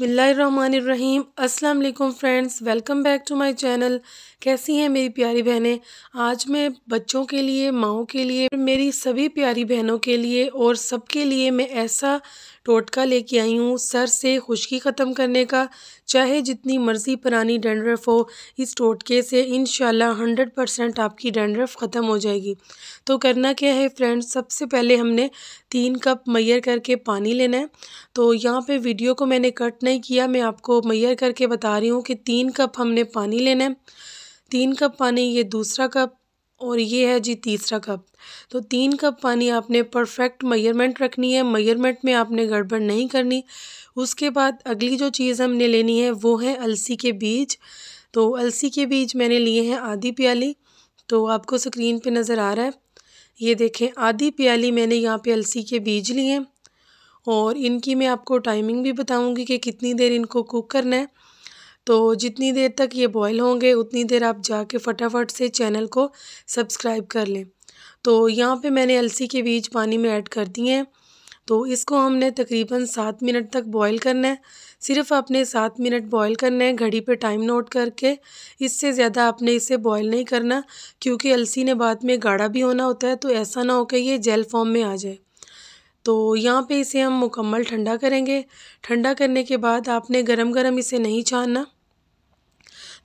बसमीम अस्सलाम friends welcome back to my channel कैसी हैं मेरी प्यारी बहनें आज मैं बच्चों के लिए माओ के लिए मेरी सभी प्यारी बहनों के लिए और सबके लिए मैं ऐसा टोटका लेके आई हूँ सर से खुश्की ख़त्म करने का चाहे जितनी मर्ज़ी पुरानी डेंड्रफ हो इस टोटके से इन हंड्रेड परसेंट आपकी डेंड्रफ ख़त्म हो जाएगी तो करना क्या है फ्रेंड्स सबसे पहले हमने तीन कप मैयर करके पानी लेना है तो यहाँ पे वीडियो को मैंने कट नहीं किया मैं आपको मैयर करके बता रही हूँ कि तीन कप हमने पानी लेना है तीन कप पानी ये दूसरा कप और ये है जी तीसरा कप तो तीन कप पानी आपने परफेक्ट मयरमेंट रखनी है मयरमेंट में आपने गड़बड़ नहीं करनी उसके बाद अगली जो चीज़ हमने लेनी है वो है अलसी के बीज तो अलसी के बीज मैंने लिए हैं आधी प्याली तो आपको स्क्रीन पे नज़र आ रहा है ये देखें आधी प्याली मैंने यहाँ पे अलसी के बीज लिए हैं और इनकी मैं आपको टाइमिंग भी बताऊँगी कि कितनी देर इनको कुक करना है तो जितनी देर तक ये बॉयल होंगे उतनी देर आप जाके फटाफट से चैनल को सब्सक्राइब कर लें तो यहाँ पे मैंने अलसी के बीज पानी में ऐड कर दिए हैं तो इसको हमने तकरीबन सात मिनट तक बॉयल करना है सिर्फ आपने सात मिनट बॉयल करना है घड़ी पे टाइम नोट करके इससे ज़्यादा आपने इसे बॉयल नहीं करना क्योंकि अलसी ने बाद में गाढ़ा भी होना होता है तो ऐसा ना हो कि ये जेल फॉर्म में आ जाए तो यहाँ पे इसे हम मुकम्मल ठंडा करेंगे ठंडा करने के बाद आपने गरम गरम इसे नहीं छानना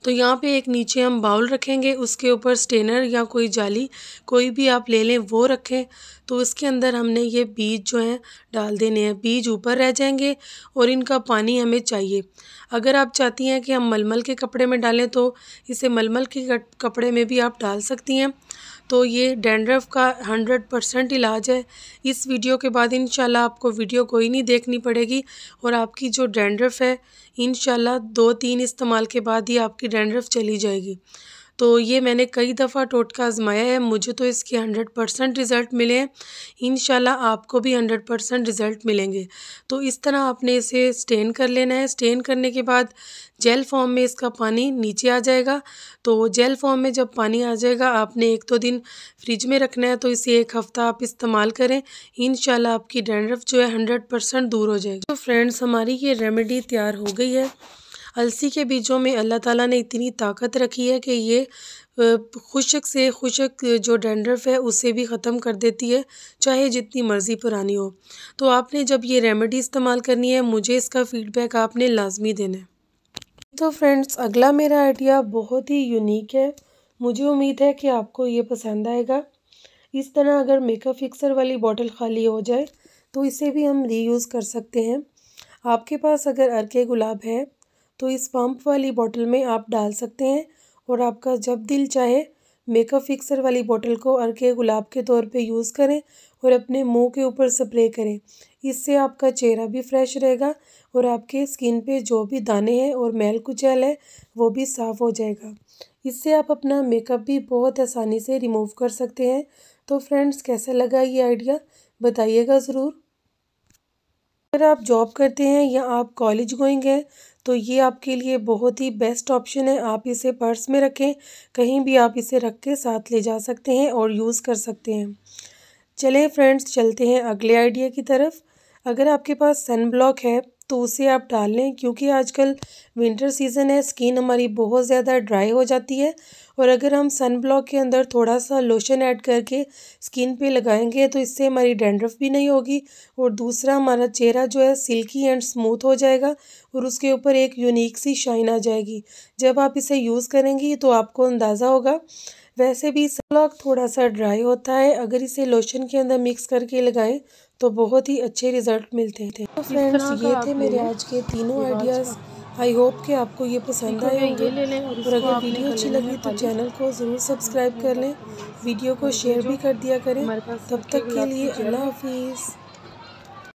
तो यहाँ पे एक नीचे हम बाउल रखेंगे उसके ऊपर स्टेनर या कोई जाली कोई भी आप ले लें वो रखें तो इसके अंदर हमने ये बीज जो हैं डाल देने हैं बीज ऊपर रह जाएंगे और इनका पानी हमें चाहिए अगर आप चाहती हैं कि हम मलमल के कपड़े में डालें तो इसे मलमल के कपड़े में भी आप डाल सकती हैं तो ये डेंड्रफ का हंड्रेड परसेंट इलाज है इस वीडियो के बाद इन आपको वीडियो कोई नहीं देखनी पड़ेगी और आपकी जो डेंड्रफ है इन दो तीन इस्तेमाल के बाद ही आपकी डैंड्रफ चली जाएगी तो ये मैंने कई दफ़ा टोटका आजमाया है मुझे तो इसके हंड्रेड परसेंट रिज़ल्ट मिले हैं इन आपको भी हंड्रेड परसेंट रिज़ल्ट मिलेंगे तो इस तरह आपने इसे स्टेन कर लेना है स्टेन करने के बाद जेल फॉर्म में इसका पानी नीचे आ जाएगा तो जेल फॉर्म में जब पानी आ जाएगा आपने एक दो तो दिन फ्रिज में रखना है तो इसे एक हफ़्ता आप इस्तेमाल करें इन आपकी डैंड्रफ जो है हंड्रेड दूर हो जाएगी तो फ्रेंड्स हमारी ये रेमेडी तैयार हो गई है अलसी के बीजों में अल्लाह ताला ने इतनी ताकत रखी है कि ये खुशक से खुशक जो डेंडरफ है उसे भी ख़त्म कर देती है चाहे जितनी मर्ज़ी पुरानी हो तो आपने जब ये रेमेडी इस्तेमाल करनी है मुझे इसका फ़ीडबैक आपने लाजमी देना है तो फ्रेंड्स अगला मेरा आइडिया बहुत ही यूनिक है मुझे उम्मीद है कि आपको ये पसंद आएगा इस तरह अगर मेकअप फिक्सर वाली बॉटल खाली हो जाए तो इसे भी हम रीयूज़ कर सकते हैं आपके पास अगर अरके गुलाब है तो इस पम्प वाली बॉटल में आप डाल सकते हैं और आपका जब दिल चाहे मेकअप फिक्सर वाली बॉटल को अरके गुलाब के तौर पे यूज़ करें और अपने मुंह के ऊपर स्प्रे करें इससे आपका चेहरा भी फ्रेश रहेगा और आपके स्किन पे जो भी दाने हैं और मैल कुचैल है वो भी साफ़ हो जाएगा इससे आप अपना मेकअप भी बहुत आसानी से रिमूव कर सकते हैं तो फ्रेंड्स कैसा लगा ये आइडिया बताइएगा ज़रूर अगर आप जॉब करते हैं या आप कॉलेज गोइंग हैं तो ये आपके लिए बहुत ही बेस्ट ऑप्शन है आप इसे पर्स में रखें कहीं भी आप इसे रख के साथ ले जा सकते हैं और यूज़ कर सकते हैं चलें फ्रेंड्स चलते हैं अगले आइडिया की तरफ अगर आपके पास सन ब्लॉक है तो उसे आप डाल लें क्योंकि आजकल विंटर सीज़न है स्किन हमारी बहुत ज़्यादा ड्राई हो जाती है और अगर हम सन ब्लॉक के अंदर थोड़ा सा लोशन ऐड करके स्किन पे लगाएंगे तो इससे हमारी डेंड्रफ भी नहीं होगी और दूसरा हमारा चेहरा जो है सिल्की एंड स्मूथ हो जाएगा और उसके ऊपर एक यूनिक सी शाइन आ जाएगी जब आप इसे यूज़ करेंगी तो आपको अंदाज़ा होगा वैसे भी सन ब्लॉक थोड़ा सा ड्राई होता है अगर इसे लोशन के अंदर मिक्स करके लगाएं तो बहुत ही अच्छे रिजल्ट मिलते थे तो फ्रेंड्स ये थे मेरे आज के तीनों आइडियाज़ आई होप कि आपको ये पसंद आए होंगे और अगर वीडियो अच्छी लगी तो चैनल को ज़रूर सब्सक्राइब कर लें वीडियो को शेयर भी कर दिया करें तब तक के लिए अल्लाह हाफिज़